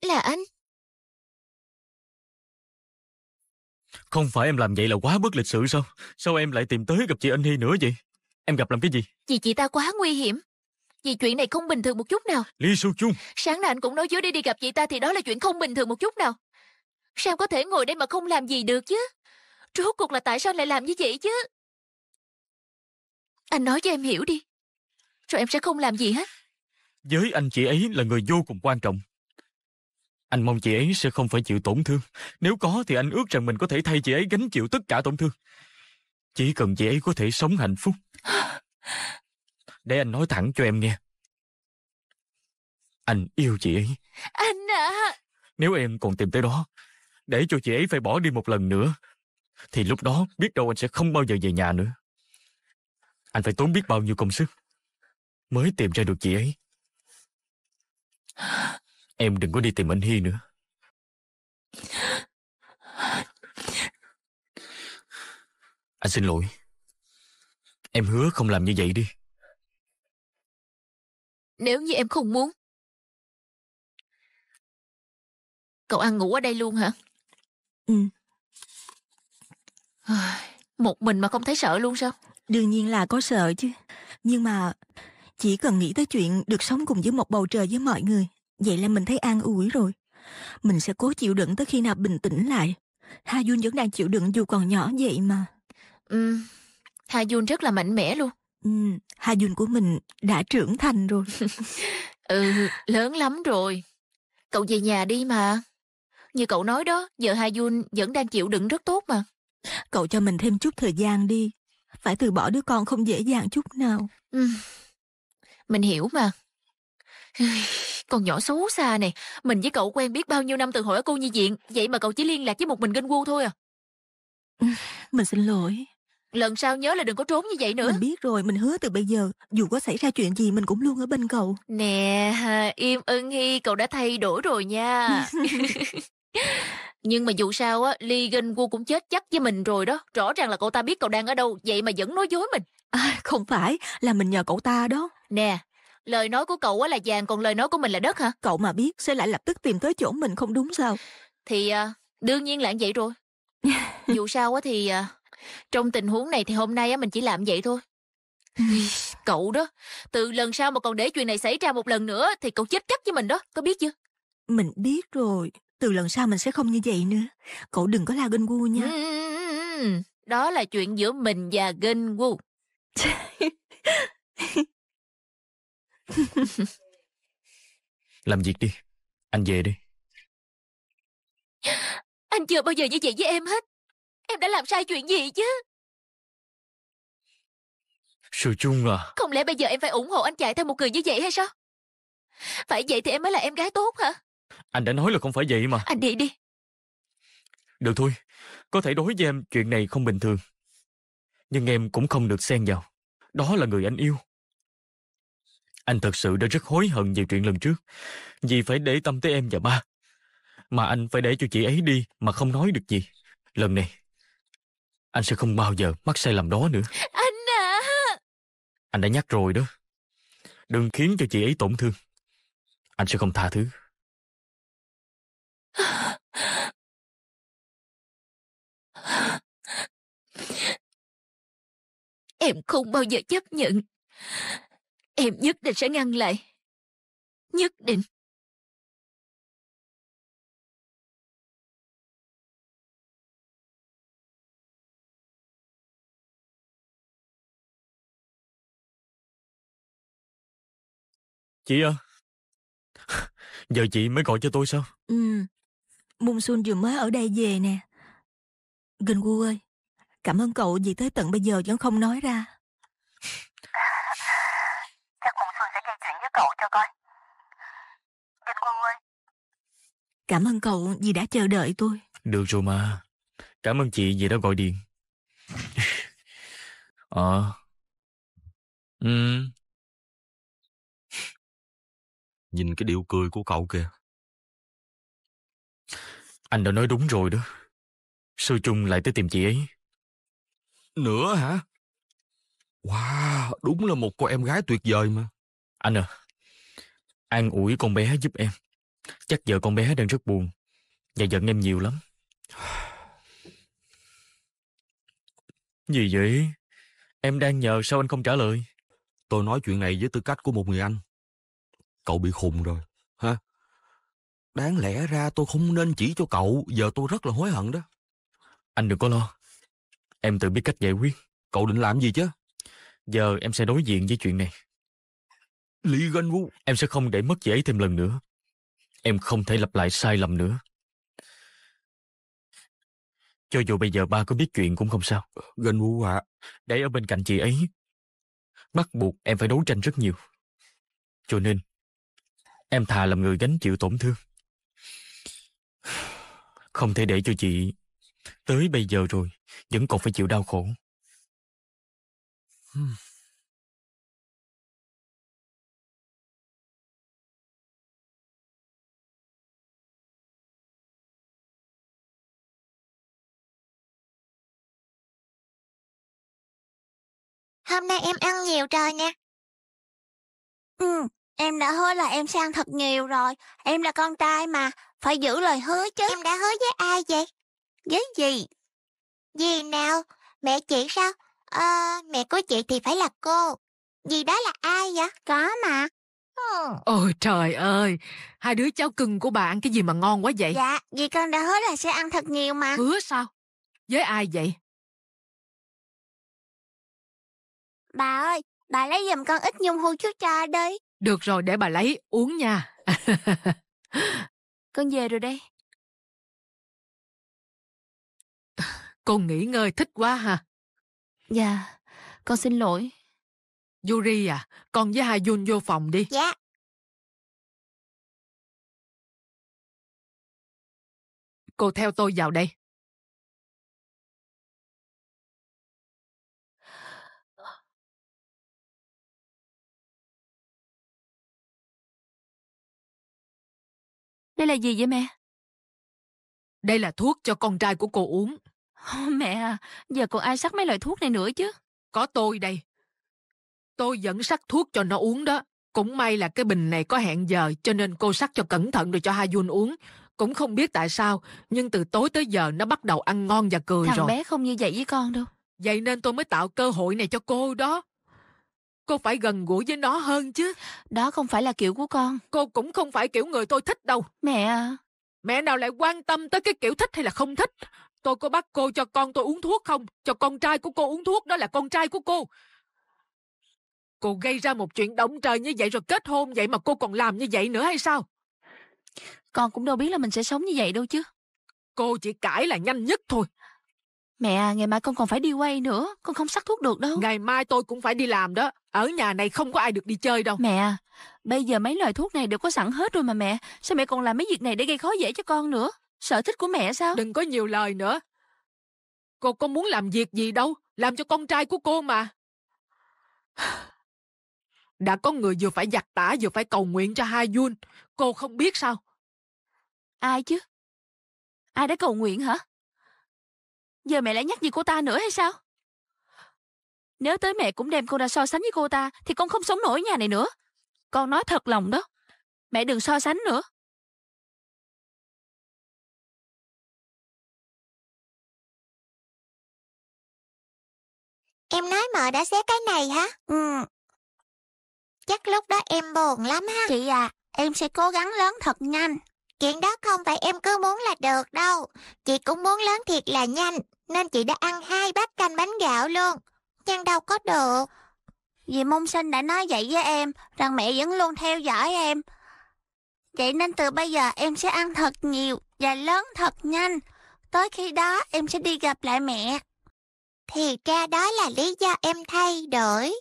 là anh Không phải em làm vậy là quá bất lịch sự sao Sao em lại tìm tới gặp chị Anh Hy nữa vậy Em gặp làm cái gì Vì chị ta quá nguy hiểm Vì chuyện này không bình thường một chút nào Lý Sưu Chung Sáng nay anh cũng nói dưới đi đi gặp chị ta Thì đó là chuyện không bình thường một chút nào Sao có thể ngồi đây mà không làm gì được chứ Rốt cuộc là tại sao lại làm như vậy chứ Anh nói cho em hiểu đi Rồi em sẽ không làm gì hết với anh chị ấy là người vô cùng quan trọng. Anh mong chị ấy sẽ không phải chịu tổn thương. Nếu có thì anh ước rằng mình có thể thay chị ấy gánh chịu tất cả tổn thương. Chỉ cần chị ấy có thể sống hạnh phúc. Để anh nói thẳng cho em nghe. Anh yêu chị ấy. Anh à! Nếu em còn tìm tới đó, để cho chị ấy phải bỏ đi một lần nữa, thì lúc đó biết đâu anh sẽ không bao giờ về nhà nữa. Anh phải tốn biết bao nhiêu công sức mới tìm ra được chị ấy. Em đừng có đi tìm anh Hy nữa. Anh xin lỗi. Em hứa không làm như vậy đi. Nếu như em không muốn. Cậu ăn ngủ ở đây luôn hả? Ừ. Một mình mà không thấy sợ luôn sao? Đương nhiên là có sợ chứ. Nhưng mà chỉ cần nghĩ tới chuyện được sống cùng với một bầu trời với mọi người, vậy là mình thấy an ủi rồi. Mình sẽ cố chịu đựng tới khi nào bình tĩnh lại. Ha Jun vẫn đang chịu đựng dù còn nhỏ vậy mà. Ừ, Ha Jun rất là mạnh mẽ luôn. Ừ, Ha Jun của mình đã trưởng thành rồi. ừ, lớn lắm rồi. Cậu về nhà đi mà. Như cậu nói đó, giờ Ha Jun vẫn đang chịu đựng rất tốt mà. Cậu cho mình thêm chút thời gian đi. Phải từ bỏ đứa con không dễ dàng chút nào. Ừ. Mình hiểu mà. con nhỏ xấu xa này, mình với cậu quen biết bao nhiêu năm từ hồi ở cô nhi viện, vậy mà cậu chỉ liên lạc với một mình ganh Gu thôi à? Mình xin lỗi. Lần sau nhớ là đừng có trốn như vậy nữa. Mình biết rồi, mình hứa từ bây giờ, dù có xảy ra chuyện gì mình cũng luôn ở bên cậu. Nè, im ưng hi, cậu đã thay đổi rồi nha. Nhưng mà dù sao á, Lee Gun-woo cũng chết chắc với mình rồi đó. Rõ ràng là cậu ta biết cậu đang ở đâu, vậy mà vẫn nói dối mình. À, không phải, là mình nhờ cậu ta đó. Nè, lời nói của cậu á là vàng còn lời nói của mình là đất hả? Cậu mà biết sẽ lại lập tức tìm tới chỗ mình không đúng sao? Thì à, đương nhiên là vậy rồi. Dù sao á thì à, trong tình huống này thì hôm nay á mình chỉ làm vậy thôi. cậu đó, từ lần sau mà còn để chuyện này xảy ra một lần nữa thì cậu chết chắc với mình đó, có biết chưa? Mình biết rồi, từ lần sau mình sẽ không như vậy nữa. Cậu đừng có la Gungu nha. Đó là chuyện giữa mình và Gungu. Làm việc đi Anh về đi Anh chưa bao giờ như vậy với em hết Em đã làm sai chuyện gì chứ Sự chung à Không lẽ bây giờ em phải ủng hộ anh chạy theo một người như vậy hay sao Phải vậy thì em mới là em gái tốt hả Anh đã nói là không phải vậy mà Anh đi đi Được thôi Có thể đối với em chuyện này không bình thường Nhưng em cũng không được xen vào Đó là người anh yêu anh thật sự đã rất hối hận về chuyện lần trước, vì phải để tâm tới em và ba. Mà anh phải để cho chị ấy đi mà không nói được gì. Lần này, anh sẽ không bao giờ mắc sai lầm đó nữa. Anh à! Anh đã nhắc rồi đó. Đừng khiến cho chị ấy tổn thương. Anh sẽ không tha thứ. Em không bao giờ chấp nhận Em nhất định sẽ ngăn lại. Nhất định. Chị ơi, giờ chị mới gọi cho tôi sao? Ừ, Mung Sun vừa mới ở đây về nè. Gần ơi, cảm ơn cậu vì tới tận bây giờ vẫn không nói ra. cô Cảm ơn cậu vì đã chờ đợi tôi. Được rồi mà. Cảm ơn chị vì đã gọi điện. ờ. Ừ. Nhìn cái điệu cười của cậu kìa. Anh đã nói đúng rồi đó. Sư Trung lại tới tìm chị ấy. Nữa hả? Wow, đúng là một cô em gái tuyệt vời mà. Anh à, an ủi con bé giúp em. Chắc giờ con bé đang rất buồn và giận em nhiều lắm. Gì vậy? Em đang nhờ sao anh không trả lời? Tôi nói chuyện này với tư cách của một người anh. Cậu bị khùng rồi, ha? Đáng lẽ ra tôi không nên chỉ cho cậu, giờ tôi rất là hối hận đó. Anh đừng có lo. Em tự biết cách giải quyết. Cậu định làm gì chứ? Giờ em sẽ đối diện với chuyện này. Lý Ganh Vũ. Em sẽ không để mất chị ấy thêm lần nữa. Em không thể lặp lại sai lầm nữa. Cho dù bây giờ ba có biết chuyện cũng không sao. Ờ, Ganh Vũ ạ. À. Để ở bên cạnh chị ấy. Bắt buộc em phải đấu tranh rất nhiều. Cho nên, em thà làm người gánh chịu tổn thương. Không thể để cho chị tới bây giờ rồi, vẫn còn phải chịu đau khổ. Hmm. hôm nay em ăn nhiều trời nha. Ừ, em đã hứa là em sang thật nhiều rồi. Em là con trai mà, phải giữ lời hứa chứ. Em đã hứa với ai vậy? Với gì? Gì nào? Mẹ chị sao? Ờ, mẹ của chị thì phải là cô. Gì đó là ai vậy? Có mà. Ừ. Ôi trời ơi, hai đứa cháu cưng của bà ăn cái gì mà ngon quá vậy? Dạ, vì con đã hứa là sẽ ăn thật nhiều mà. Hứa sao? Với ai vậy? Bà ơi, bà lấy giùm con ít nhung hưu chút trà đi. Được rồi, để bà lấy, uống nha. con về rồi đây. Con nghỉ ngơi thích quá ha. Dạ, con xin lỗi. Yuri à, con với Hai Jun vô phòng đi. Dạ. Cô theo tôi vào đây. Đây là gì vậy mẹ? Đây là thuốc cho con trai của cô uống. mẹ à, giờ còn ai sắc mấy loại thuốc này nữa chứ? Có tôi đây. Tôi vẫn sắc thuốc cho nó uống đó. Cũng may là cái bình này có hẹn giờ cho nên cô sắc cho cẩn thận rồi cho Ha Jun uống. Cũng không biết tại sao, nhưng từ tối tới giờ nó bắt đầu ăn ngon và cười Thằng rồi. Thằng bé không như vậy với con đâu. Vậy nên tôi mới tạo cơ hội này cho cô đó. Cô phải gần gũi với nó hơn chứ. Đó không phải là kiểu của con. Cô cũng không phải kiểu người tôi thích đâu. Mẹ à. Mẹ nào lại quan tâm tới cái kiểu thích hay là không thích. Tôi có bắt cô cho con tôi uống thuốc không? Cho con trai của cô uống thuốc đó là con trai của cô. Cô gây ra một chuyện động trời như vậy rồi kết hôn vậy mà cô còn làm như vậy nữa hay sao? Con cũng đâu biết là mình sẽ sống như vậy đâu chứ. Cô chỉ cãi là nhanh nhất thôi. Mẹ à, ngày mai con còn phải đi quay nữa, con không sắc thuốc được đâu. Ngày mai tôi cũng phải đi làm đó, ở nhà này không có ai được đi chơi đâu. Mẹ à, bây giờ mấy loại thuốc này đều có sẵn hết rồi mà mẹ, sao mẹ còn làm mấy việc này để gây khó dễ cho con nữa? Sở thích của mẹ sao? Đừng có nhiều lời nữa. Cô có muốn làm việc gì đâu, làm cho con trai của cô mà. Đã có người vừa phải giặt tả vừa phải cầu nguyện cho hai Jun, cô không biết sao? Ai chứ? Ai đã cầu nguyện hả? giờ mẹ lại nhắc gì cô ta nữa hay sao nếu tới mẹ cũng đem con ra so sánh với cô ta thì con không sống nổi nhà này nữa con nói thật lòng đó mẹ đừng so sánh nữa Em nói mợ đã xé cái này hả? Ừ. Chắc lúc đó em buồn lắm ha. Chị à, em sẽ cố gắng lớn thật nhanh chuyện đó không phải em cứ muốn là được đâu. Chị cũng muốn lớn thiệt là nhanh, nên chị đã ăn hai bát canh bánh gạo luôn. Nhưng đâu có được. Vì mông sinh đã nói vậy với em, rằng mẹ vẫn luôn theo dõi em. Vậy nên từ bây giờ em sẽ ăn thật nhiều và lớn thật nhanh. Tới khi đó em sẽ đi gặp lại mẹ. Thì ra đó là lý do em thay đổi.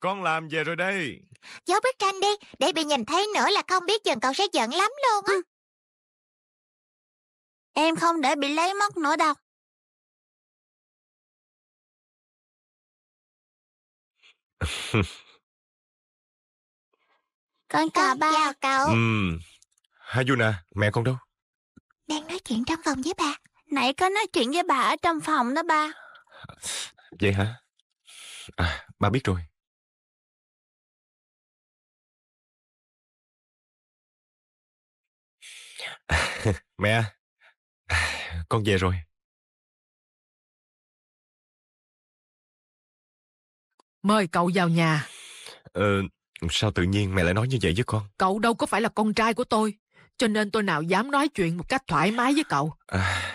Con làm về rồi đây giấu bức tranh đi để bị nhìn thấy nữa là không biết chừng cậu sẽ giận lắm luôn á ừ. em không để bị lấy mất nữa đâu con chào ba chào cậu ừ. Hayuna mẹ con đâu đang nói chuyện trong phòng với bà nãy có nói chuyện với bà ở trong phòng đó ba vậy hả à, ba biết rồi Mẹ, con về rồi. Mời cậu vào nhà. Ờ, sao tự nhiên mẹ lại nói như vậy với con? Cậu đâu có phải là con trai của tôi, cho nên tôi nào dám nói chuyện một cách thoải mái với cậu. À,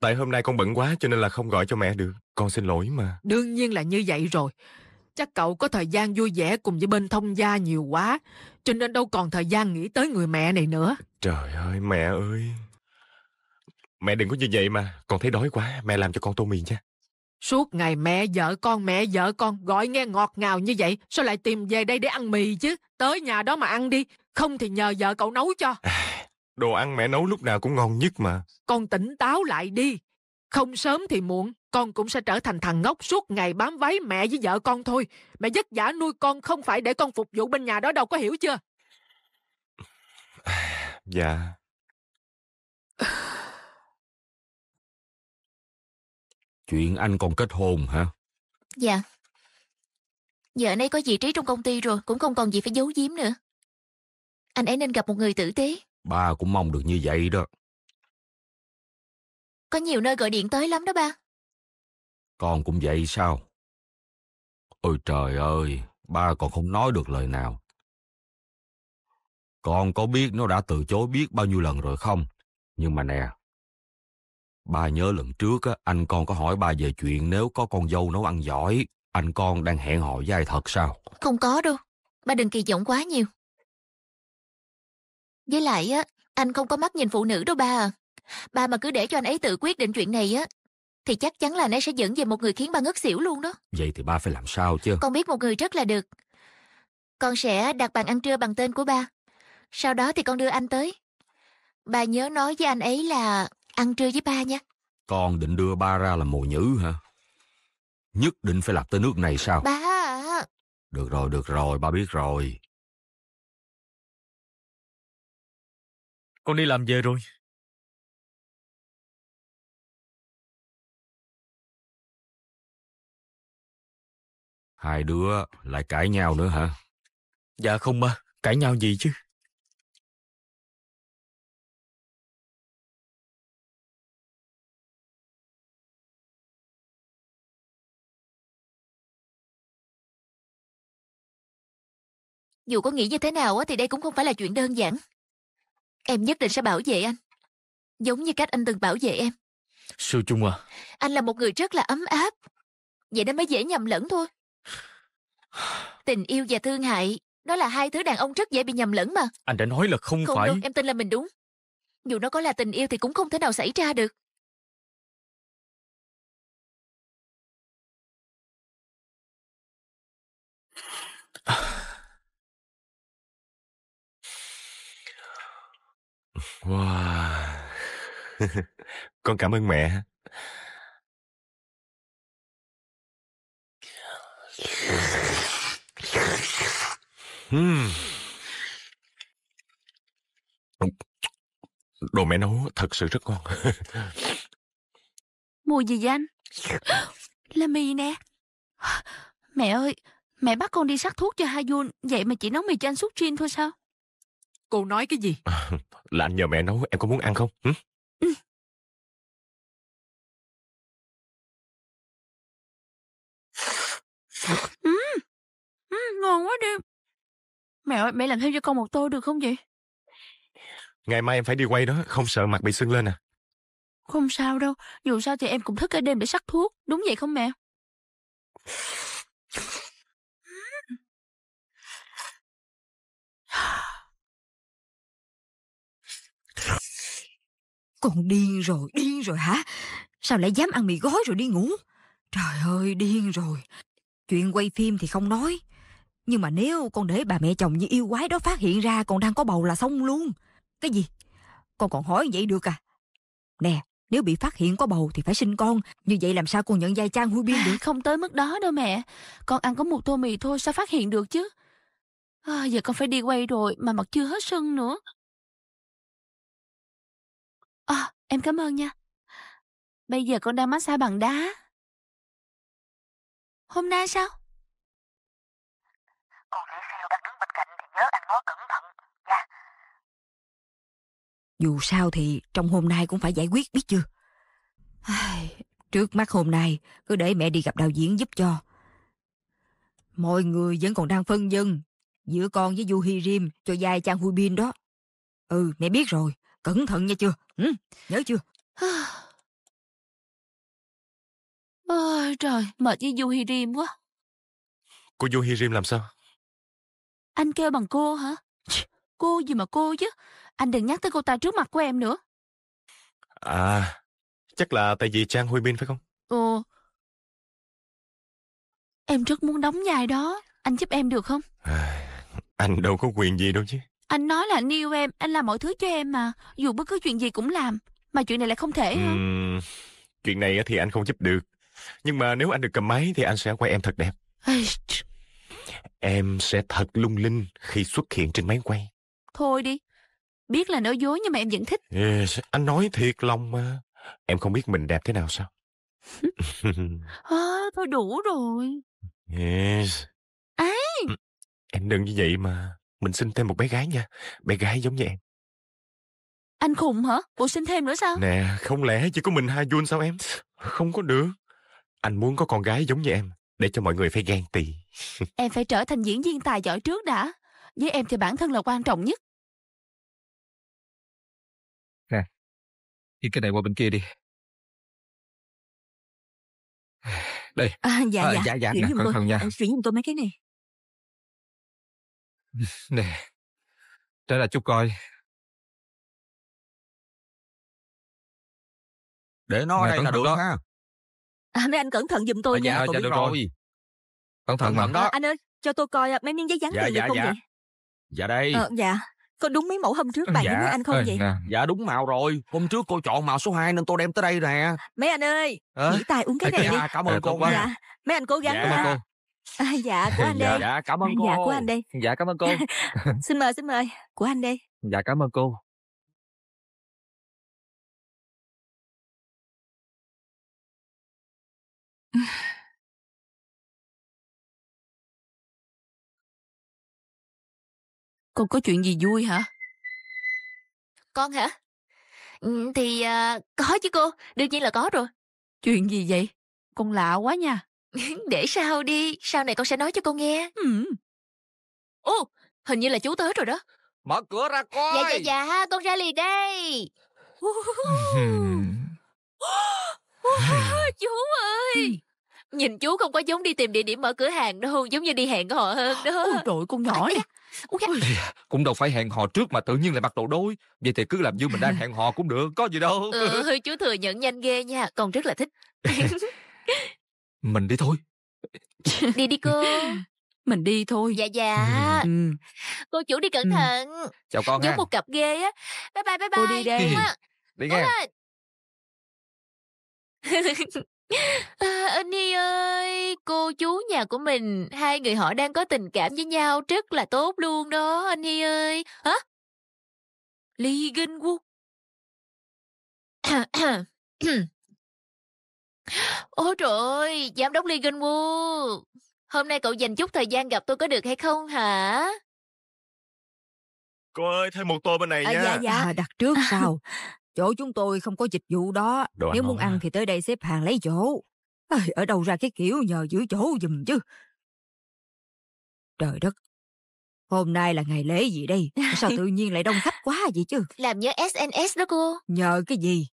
tại hôm nay con bận quá cho nên là không gọi cho mẹ được. Con xin lỗi mà. Đương nhiên là như vậy rồi. Chắc cậu có thời gian vui vẻ cùng với bên thông gia nhiều quá, cho nên đâu còn thời gian nghĩ tới người mẹ này nữa. Trời ơi, mẹ ơi. Mẹ đừng có như vậy mà, con thấy đói quá, mẹ làm cho con tô mì nha. Suốt ngày mẹ vợ con, mẹ vợ con gọi nghe ngọt ngào như vậy, sao lại tìm về đây để ăn mì chứ? Tới nhà đó mà ăn đi, không thì nhờ vợ cậu nấu cho. À, đồ ăn mẹ nấu lúc nào cũng ngon nhất mà. Con tỉnh táo lại đi, không sớm thì muộn, con cũng sẽ trở thành thằng ngốc suốt ngày bám váy mẹ với vợ con thôi mẹ vất vả nuôi con không phải để con phục vụ bên nhà đó đâu có hiểu chưa dạ chuyện anh còn kết hôn hả dạ giờ nay có vị trí trong công ty rồi cũng không còn gì phải giấu giếm nữa anh ấy nên gặp một người tử tế ba cũng mong được như vậy đó có nhiều nơi gọi điện tới lắm đó ba con cũng vậy sao? Ôi trời ơi, ba còn không nói được lời nào. Con có biết nó đã từ chối biết bao nhiêu lần rồi không? Nhưng mà nè, ba nhớ lần trước á, anh con có hỏi ba về chuyện nếu có con dâu nấu ăn giỏi, anh con đang hẹn hò với ai thật sao? Không có đâu, ba đừng kỳ vọng quá nhiều. Với lại á, anh không có mắt nhìn phụ nữ đâu ba à. Ba mà cứ để cho anh ấy tự quyết định chuyện này á, thì chắc chắn là nó sẽ dẫn về một người khiến ba ngất xỉu luôn đó. Vậy thì ba phải làm sao chứ? Con biết một người rất là được. Con sẽ đặt bàn ăn trưa bằng tên của ba. Sau đó thì con đưa anh tới. Bà nhớ nói với anh ấy là ăn trưa với ba nha. Con định đưa ba ra làm mồi nhữ hả? Nhất định phải làm tới nước này sao? Ba à. Được rồi, được rồi, ba biết rồi. Con đi làm về rồi. Hai đứa lại cãi nhau nữa hả? Dạ không ba, cãi nhau gì chứ? Dù có nghĩ như thế nào thì đây cũng không phải là chuyện đơn giản. Em nhất định sẽ bảo vệ anh. Giống như cách anh từng bảo vệ em. Sư Trung à. Anh là một người rất là ấm áp. Vậy nên mới dễ nhầm lẫn thôi. Tình yêu và thương hại, đó là hai thứ đàn ông rất dễ bị nhầm lẫn mà. Anh đã nói là không, không phải... Không em tin là mình đúng. Dù nó có là tình yêu thì cũng không thể nào xảy ra được. Wow. Con cảm ơn mẹ. Đồ mẹ nấu thật sự rất ngon. Mùi gì vậy anh? Là mì nè. Mẹ ơi, mẹ bắt con đi sắc thuốc cho Hayun, vậy mà chỉ nấu mì cho anh suốt Jin thôi sao? Cô nói cái gì? À, là anh nhờ mẹ nấu, em có muốn ăn không? Ừ. ừ. ừ, ngon quá đi. Mẹ ơi, mẹ làm thêm cho con một tô được không vậy? Ngày mai em phải đi quay đó, không sợ mặt bị sưng lên à? Không sao đâu, dù sao thì em cũng thức cả đêm để sắc thuốc, đúng vậy không mẹ? Con điên rồi, điên rồi hả? Sao lại dám ăn mì gói rồi đi ngủ? Trời ơi, điên rồi. Chuyện quay phim thì không nói, nhưng mà nếu con để bà mẹ chồng như yêu quái đó phát hiện ra con đang có bầu là xong luôn. Cái gì? Con còn hỏi vậy được à? Nè, nếu bị phát hiện có bầu thì phải sinh con. Như vậy làm sao con nhận vai Trang Huy Biên à, được? không tới mức đó đâu mẹ. Con ăn có một tô mì thôi sao phát hiện được chứ? À, giờ con phải đi quay rồi mà mặt chưa hết sưng nữa. À, em cảm ơn nha. Bây giờ con đang massage bằng đá. Hôm nay sao? khó cẩn thận nha. Dạ. Dù sao thì trong hôm nay cũng phải giải quyết biết chưa? Trước mắt hôm nay cứ để mẹ đi gặp đạo diễn giúp cho. Mọi người vẫn còn đang phân dân giữa con với Du Hi Rim cho dài Chang Hui Bin đó. Ừ, mẹ biết rồi. Cẩn thận nha chưa? Ừ, nhớ chưa? Ôi trời, mệt với Du Hi Rim quá. Cô Du Hi Rim làm sao? Anh kêu bằng cô hả? Cô gì mà cô chứ? Anh đừng nhắc tới cô ta trước mặt của em nữa. À, chắc là tại vì Trang Huy Minh phải không? Ồ. Em rất muốn đóng vai đó. Anh giúp em được không? À, anh đâu có quyền gì đâu chứ. Anh nói là anh yêu em, anh làm mọi thứ cho em mà. Dù bất cứ chuyện gì cũng làm. Mà chuyện này lại không thể hả? Uhm, chuyện này thì anh không giúp được. Nhưng mà nếu anh được cầm máy thì anh sẽ quay em thật đẹp. Em sẽ thật lung linh khi xuất hiện trên máy quay. Thôi đi, biết là nói dối nhưng mà em vẫn thích. Yes, anh nói thiệt lòng mà. Em không biết mình đẹp thế nào sao? à, thôi đủ rồi. Yes. Ấy! Ừ, em đừng như vậy mà. Mình xin thêm một bé gái nha. Bé gái giống như em. Anh khùng hả? Bộ xin thêm nữa sao? Nè, không lẽ chỉ có mình hai Jun sao em? Không có được. Anh muốn có con gái giống như em, để cho mọi người phải ghen tị em phải trở thành diễn viên tài giỏi trước đã với em thì bản thân là quan trọng nhất nè đi cái này qua bên kia đi đây à, dạ, à, dạ dạ dạ nè con nha chuyển giùm tôi mấy cái này nè trở lại chút coi để nó ở đây là được đó. ha à, mấy anh cẩn thận giùm tôi à, nha dạ, dạ, được rồi Cẩn thận mà. đó. anh ơi, cho tôi coi à, mấy miếng giấy dán dạ, tiền dạ, không dạ. vậy? Dạ đây. Ờ, dạ. Có đúng mấy mẫu hôm trước bạn dạ. với anh không Ê, vậy? Nè. Dạ đúng màu rồi. Hôm trước cô chọn màu số 2 nên tôi đem tới đây nè. Mấy anh ơi, à? Ờ? nghỉ tài uống cái này dạ, đi. Cảm ơn dạ, cô quá. Dạ. Mấy anh cố gắng dạ, quá. Cô. À, dạ của anh dạ, đây. Dạ cảm ơn cô. Dạ của anh đây. Dạ cảm ơn dạ, cô. Dạ, xin mời xin mời. Của anh đây. Dạ cảm ơn cô. Con có chuyện gì vui hả? Con hả? Ừ, thì à, có chứ cô, đương nhiên là có rồi. Chuyện gì vậy? Con lạ quá nha. Để sau đi, sau này con sẽ nói cho cô nghe. Ừ. Ồ, hình như là chú tới rồi đó. Mở cửa ra coi. Dạ, dạ, dạ, con ra liền đây. chú ơi! Nhìn chú không có giống đi tìm địa điểm mở cửa hàng đâu, giống như đi hẹn hò hơn đó. Ôi trời, con nhỏ nè. Ôi, Ôi cũng đâu phải hẹn hò trước mà tự nhiên lại mặc đồ đôi vậy thì cứ làm như mình đang hẹn hò cũng được có gì đâu ừ, chú thừa nhận nhanh ghê nha con rất là thích mình đi thôi đi đi cô mình đi thôi dạ dạ ừ. ừ. cô chủ đi cẩn ừ. thận chào con giống một cặp ghê á bye bye bye bye cô đi đây đi nghe à, ờ, Annie chú nhà của mình, hai người họ đang có tình cảm với nhau rất là tốt luôn đó, anh Hy ơi. Hả? Lee Ginwoo. Ôi trời ơi, giám đốc Lee Ginwoo. Hôm nay cậu dành chút thời gian gặp tôi có được hay không hả? Cô ơi, thêm một tô bên này à, nha. Dạ, dạ. À, đặt trước sao? Chỗ chúng tôi không có dịch vụ đó. Đồ Nếu muốn ăn à. thì tới đây xếp hàng lấy chỗ. Ây, ở đâu ra cái kiểu nhờ giữ chỗ dùm chứ. Trời đất, hôm nay là ngày lễ gì đây? Sao tự nhiên lại đông khách quá vậy chứ? Làm nhớ SNS đó cô. Nhờ cái gì?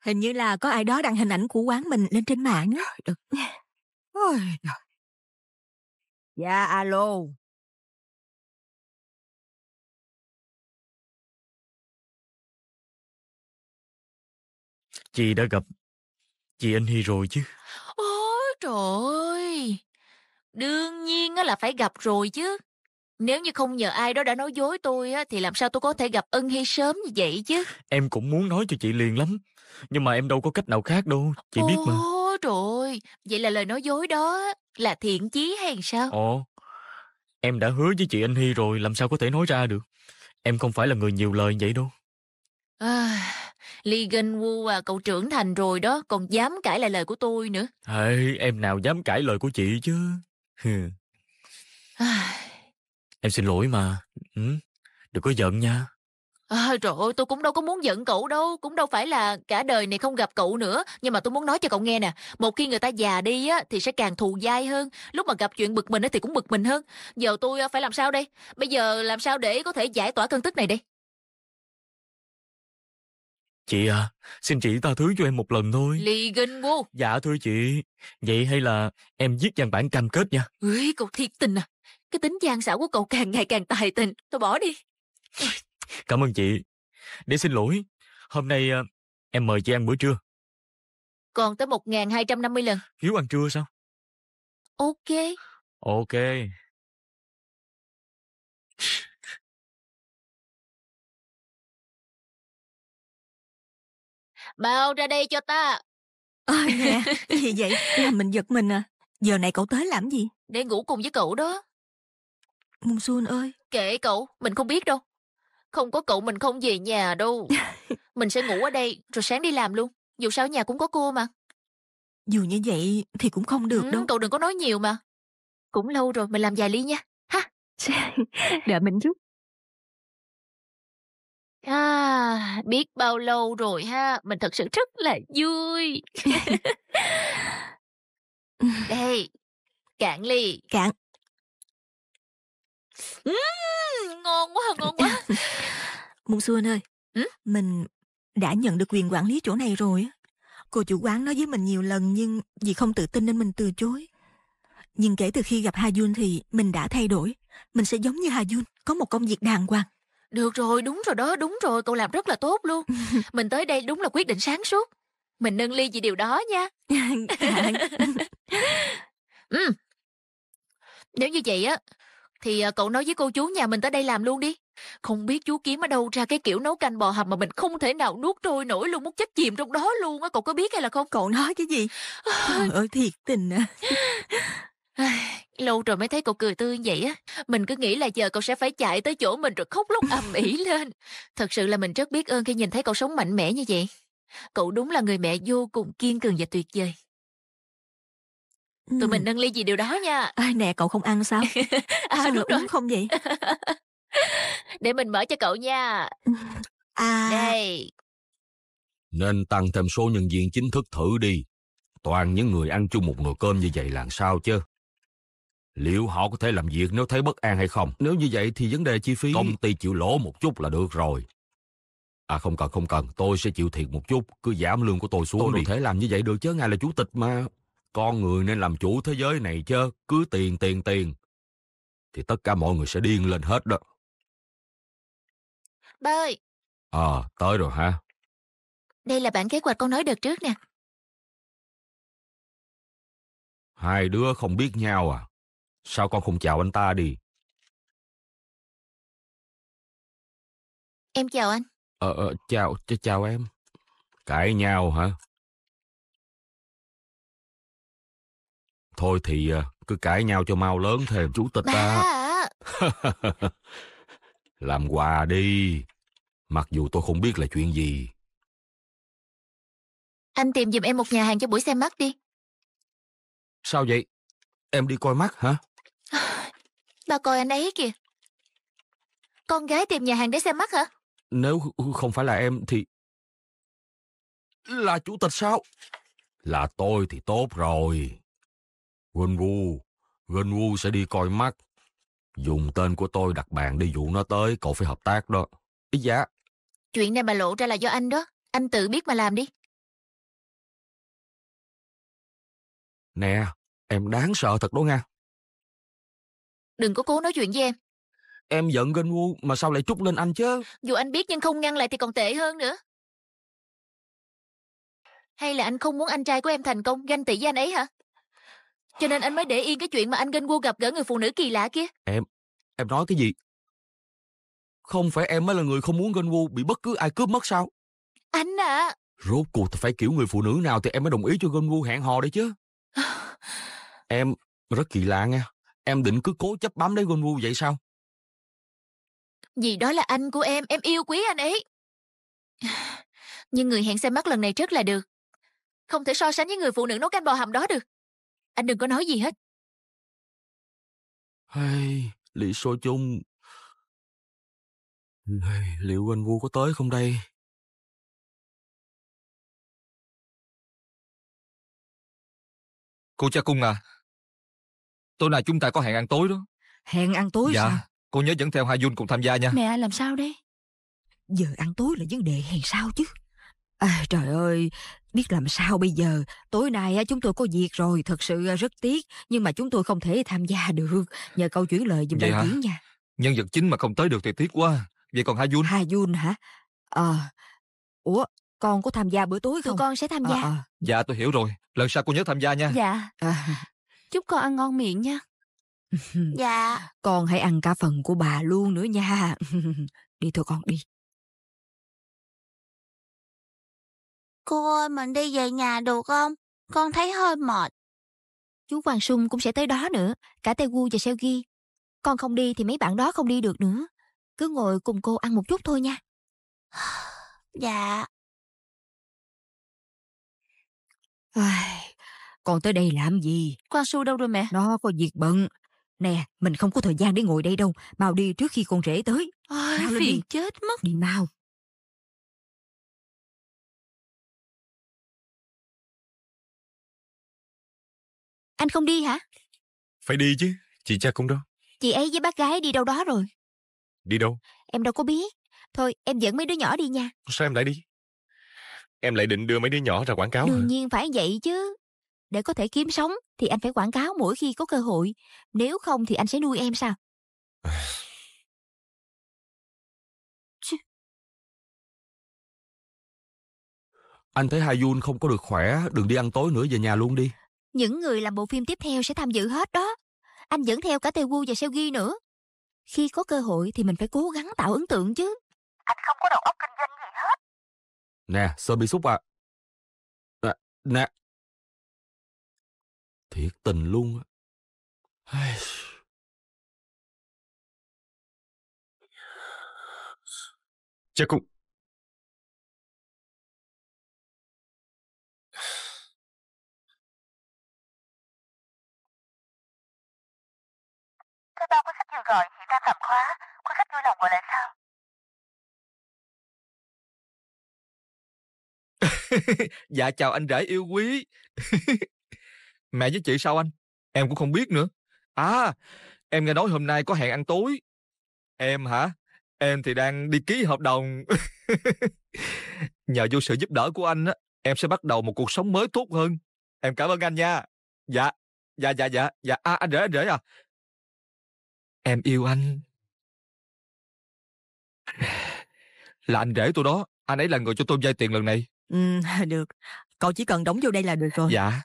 Hình như là có ai đó đăng hình ảnh của quán mình lên trên mạng. Trời đất. Ôi, trời. Dạ, alo. Chị đã gặp chị anh Hy rồi chứ? Ôi trời Đương nhiên là phải gặp rồi chứ. Nếu như không nhờ ai đó đã nói dối tôi á, thì làm sao tôi có thể gặp ân hy sớm như vậy chứ? Em cũng muốn nói cho chị liền lắm. Nhưng mà em đâu có cách nào khác đâu. Chị Ôi, biết mà. Ôi trời Vậy là lời nói dối đó là thiện chí hay sao? Ồ, em đã hứa với chị Anh Hy rồi làm sao có thể nói ra được. Em không phải là người nhiều lời vậy đâu. À... Ligan Wu à, cậu trưởng thành rồi đó, còn dám cãi lại lời của tôi nữa. Hey, em nào dám cãi lời của chị chứ. em xin lỗi mà. Ừ, đừng có giận nha. À, trời ơi, tôi cũng đâu có muốn giận cậu đâu, cũng đâu phải là cả đời này không gặp cậu nữa, nhưng mà tôi muốn nói cho cậu nghe nè, một khi người ta già đi á thì sẽ càng thù dai hơn, lúc mà gặp chuyện bực mình á thì cũng bực mình hơn. Giờ tôi à, phải làm sao đây? Bây giờ làm sao để có thể giải tỏa cơn tức này đây? Chị à, xin chị tha thứ cho em một lần thôi. Lee Gin Woo. Dạ thưa chị, vậy hay là em viết văn bản cam kết nha. Ui, cậu thiệt tình à. Cái tính gian xảo của cậu càng ngày càng tài tình. Tôi bỏ đi. Cảm ơn chị. Để xin lỗi, hôm nay à, em mời chị ăn bữa trưa. Còn tới 1.250 lần. Hiếu ăn trưa sao? Ok. Ok. Bao ra đây cho ta. Ôi ờ, nè, gì vậy? Làm mình giật mình à. Giờ này cậu tới làm gì? Để ngủ cùng với cậu đó. Mông Xuân ơi. Kệ cậu, mình không biết đâu. Không có cậu mình không về nhà đâu. mình sẽ ngủ ở đây, rồi sáng đi làm luôn. Dù sao nhà cũng có cô mà. Dù như vậy thì cũng không được ừ, đâu. Cậu đừng có nói nhiều mà. Cũng lâu rồi, mình làm vài ly nha. Ha. Đợi mình chút. À, biết bao lâu rồi ha, mình thật sự rất là vui. Đây, cạn ly. Cạn. Uhm, ngon quá, ngon quá. Mông Xuân ơi, ừ? mình đã nhận được quyền quản lý chỗ này rồi. Cô chủ quán nói với mình nhiều lần nhưng vì không tự tin nên mình từ chối. Nhưng kể từ khi gặp Hà Jun thì mình đã thay đổi. Mình sẽ giống như Hà Jun, có một công việc đàng hoàng được rồi đúng rồi đó đúng rồi cậu làm rất là tốt luôn mình tới đây đúng là quyết định sáng suốt mình nâng ly vì điều đó nha ừ nếu như vậy á thì à, cậu nói với cô chú nhà mình tới đây làm luôn đi không biết chú kiếm ở đâu ra cái kiểu nấu canh bò hầm mà mình không thể nào nuốt trôi nổi luôn muốn chết chìm trong đó luôn á cậu có biết hay là không cậu nói cái gì trời ơi thiệt tình à Lâu rồi mới thấy cậu cười tươi vậy á. Mình cứ nghĩ là giờ cậu sẽ phải chạy tới chỗ mình rồi khóc lóc ầm ĩ lên. Thật sự là mình rất biết ơn khi nhìn thấy cậu sống mạnh mẽ như vậy. Cậu đúng là người mẹ vô cùng kiên cường và tuyệt vời. Tụi ừ. mình nâng ly gì điều đó nha. Ai nè, cậu không ăn sao? à, sao đúng uống không vậy? Để mình mở cho cậu nha. À. Đây. Nên tăng thêm số nhân viên chính thức thử đi. Toàn những người ăn chung một nồi cơm như vậy làm sao chứ? Liệu họ có thể làm việc nếu thấy bất an hay không? Nếu như vậy thì vấn đề chi phí... Công ty chịu lỗ một chút là được rồi. À không cần, không cần. Tôi sẽ chịu thiệt một chút. Cứ giảm lương của tôi xuống tôi đi. Tôi thể làm như vậy được chứ. Ngài là chủ tịch mà. Con người nên làm chủ thế giới này chứ. Cứ tiền, tiền, tiền. Thì tất cả mọi người sẽ điên lên hết đó. Ba ơi! Ờ, à, tới rồi hả? Đây là bản kế hoạch con nói đợt trước nè. Hai đứa không biết nhau à? Sao con không chào anh ta đi? Em chào anh. Ờ, ờ chào, ch chào em. Cãi nhau hả? Thôi thì ờ, cứ cãi nhau cho mau lớn thêm chủ tịch ta. Làm quà đi. Mặc dù tôi không biết là chuyện gì. Anh tìm giùm em một nhà hàng cho buổi xem mắt đi. Sao vậy? Em đi coi mắt hả? bà coi anh ấy kìa con gái tìm nhà hàng để xem mắt hả nếu không phải là em thì là chủ tịch sao là tôi thì tốt rồi Gunwu Gunwu sẽ đi coi mắt dùng tên của tôi đặt bàn đi dụ nó tới cậu phải hợp tác đó ý dạ chuyện này bà lộ ra là do anh đó anh tự biết mà làm đi nè em đáng sợ thật đó nha Đừng có cố nói chuyện với em Em giận ghen Wu mà sao lại trút lên anh chứ Dù anh biết nhưng không ngăn lại thì còn tệ hơn nữa Hay là anh không muốn anh trai của em thành công Ganh tị với anh ấy hả Cho nên anh mới để yên cái chuyện mà anh ghen Wu gặp gỡ người phụ nữ kỳ lạ kia Em, em nói cái gì Không phải em mới là người không muốn ghen Wu Bị bất cứ ai cướp mất sao Anh à Rốt cuộc thì phải kiểu người phụ nữ nào Thì em mới đồng ý cho ghen Wu hẹn hò đấy chứ Em rất kỳ lạ nghe. Em định cứ cố chấp bám lấy Gonwu vậy sao? Vì đó là anh của em, em yêu quý anh ấy. Nhưng người hẹn xem mắt lần này rất là được. Không thể so sánh với người phụ nữ nấu canh bò hầm đó được. Anh đừng có nói gì hết. Hay, Lý So Chung. Liệu anh Vu có tới không đây? Cô cha cung à, Tối nay chúng ta có hẹn ăn tối đó. Hẹn ăn tối dạ. sao? Cô nhớ dẫn theo Hai Jun cùng tham gia nha. Mẹ làm sao đây Giờ ăn tối là vấn đề hay sao chứ? À, trời ơi, biết làm sao bây giờ. Tối nay chúng tôi có việc rồi, thật sự à, rất tiếc. Nhưng mà chúng tôi không thể tham gia được. Nhờ câu chuyển lời dùm đại diễn dạ. nha. Nhân vật chính mà không tới được thì tiếc quá. Vậy còn Hai Jun? Hai Jun hả? Ờ. À, ủa, con có tham gia bữa tối không? tôi con sẽ tham ờ, gia. À, à. Dạ, tôi hiểu rồi. Lần sau cô nhớ tham gia nha. Dạ. À. Chúc con ăn ngon miệng nha. dạ. Con hãy ăn cả phần của bà luôn nữa nha. đi thôi con đi. Cô ơi, mình đi về nhà được không? Con thấy hơi mệt. Chú Hoàng Sung cũng sẽ tới đó nữa, cả Gu và Seo Ghi, Con không đi thì mấy bạn đó không đi được nữa. Cứ ngồi cùng cô ăn một chút thôi nha. dạ. Ai, con tới đây làm gì? Con Su đâu rồi mẹ? Nó có việc bận. Nè, mình không có thời gian để ngồi đây đâu. Mau đi trước khi con rể tới. Ôi, nào phiền đi. chết mất. Đi mau. Anh không đi hả? Phải đi chứ, chị cha cũng đó. Chị ấy với bác gái đi đâu đó rồi. Đi đâu? Em đâu có biết. Thôi, em dẫn mấy đứa nhỏ đi nha. Sao em lại đi? Em lại định đưa mấy đứa nhỏ ra quảng cáo Đương hả? nhiên phải vậy chứ để có thể kiếm sống thì anh phải quảng cáo mỗi khi có cơ hội. Nếu không thì anh sẽ nuôi em sao? Anh thấy hai Hayun không có được khỏe, đừng đi ăn tối nữa về nhà luôn đi. Những người làm bộ phim tiếp theo sẽ tham dự hết đó. Anh dẫn theo cả Taewoo và seo Seogi nữa. Khi có cơ hội thì mình phải cố gắng tạo ấn tượng chứ. Anh không có đầu óc kinh doanh gì hết. Nè, Sơ Bi Xúc à. nè, Thiệt tình luôn á. Chắc cũng... Tôi bao cuốn sách vừa gọi thì ta tạm khóa. Cuốn sách vui lòng gọi lại sao? dạ chào anh rể yêu quý Mẹ với chị sao anh? Em cũng không biết nữa. À, em nghe nói hôm nay có hẹn ăn tối. Em hả? Em thì đang đi ký hợp đồng. Nhờ vô sự giúp đỡ của anh, á, em sẽ bắt đầu một cuộc sống mới tốt hơn. Em cảm ơn anh nha. Dạ, dạ, dạ, dạ, dạ. À, anh rể, anh rể à. Em yêu anh. Là anh rể tôi đó. Anh ấy là người cho tôi vay tiền lần này. Ừ, được. Cậu chỉ cần đóng vô đây là được rồi. Dạ.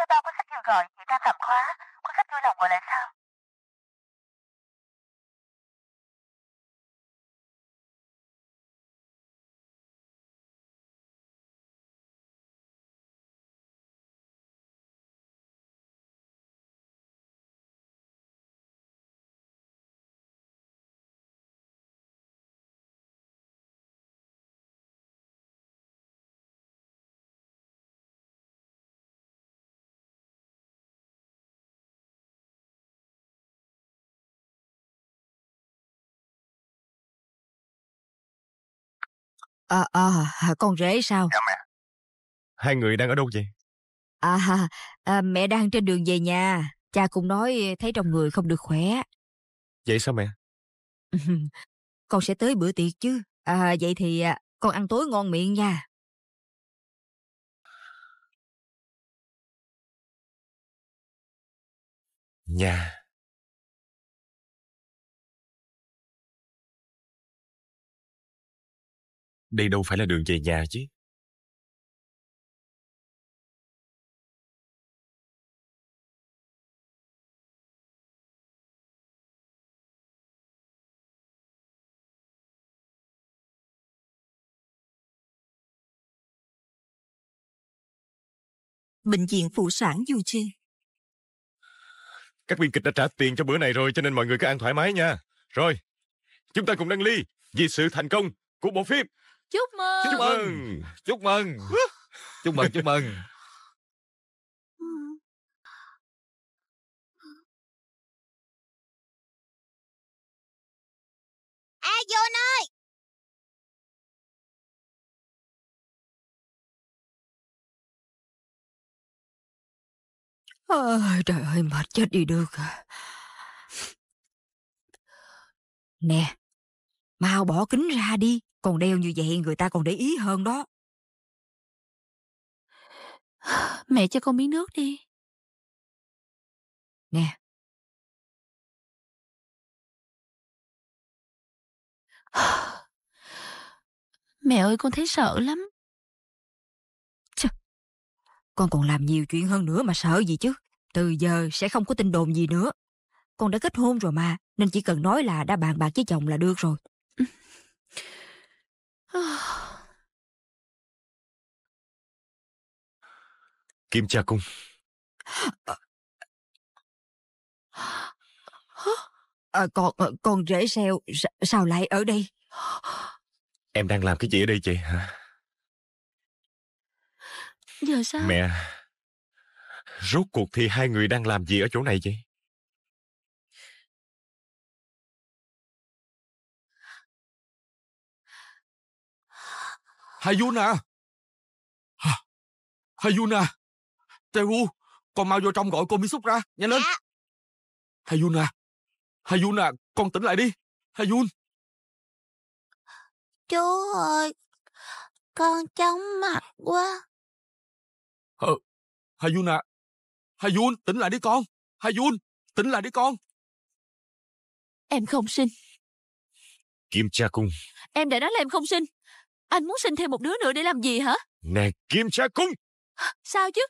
Thưa ba có sách nhiều rồi, chị ta cảm khóa, có sách vui lòng của lại sao? à, à, con rể sao? Dạ mẹ. Hai người đang ở đâu vậy? À, à, mẹ đang trên đường về nhà. Cha cũng nói thấy trong người không được khỏe. Vậy sao mẹ? con sẽ tới bữa tiệc chứ. À, vậy thì à, con ăn tối ngon miệng nha. Nhà Đây đâu phải là đường về nhà chứ. Bệnh viện phụ sản dù Chi. Các biên kịch đã trả tiền cho bữa này rồi cho nên mọi người cứ ăn thoải mái nha. Rồi, chúng ta cùng đăng ly vì sự thành công của bộ phim. Chúc mừng. Chúc mừng. Chúc mừng. Chúc mừng, chúc mừng. A à, Dôn ơi! Ôi, trời ơi, mệt chết đi được à. Nè, Mau bỏ kính ra đi, còn đeo như vậy người ta còn để ý hơn đó. Mẹ cho con miếng nước đi. Nè. Mẹ ơi con thấy sợ lắm. Chà, con còn làm nhiều chuyện hơn nữa mà sợ gì chứ. Từ giờ sẽ không có tin đồn gì nữa. Con đã kết hôn rồi mà, nên chỉ cần nói là đã bàn bạc với chồng là được rồi. Kim Cha Cung à, Con ờ, con rể sao, sao lại ở đây Em đang làm cái gì ở đây chị hả Giờ sao Mẹ Rốt cuộc thì hai người đang làm gì ở chỗ này vậy Hayuna! Hayuna! Teru! Con mau vô trong gọi cô Mitsup ra, nhanh lên! Dạ. Hayuna! Hayuna, con tỉnh lại đi! Hayun! Chú ơi! Con chóng mặt quá! Ờ, Hayuna! Hayun, tỉnh lại đi con! Hayun, tỉnh lại đi con! Em không sinh. Kim cha cung. Em đã nói là em không sinh. Anh muốn sinh thêm một đứa nữa để làm gì hả? Nàng kim sa cung! Sao chứ?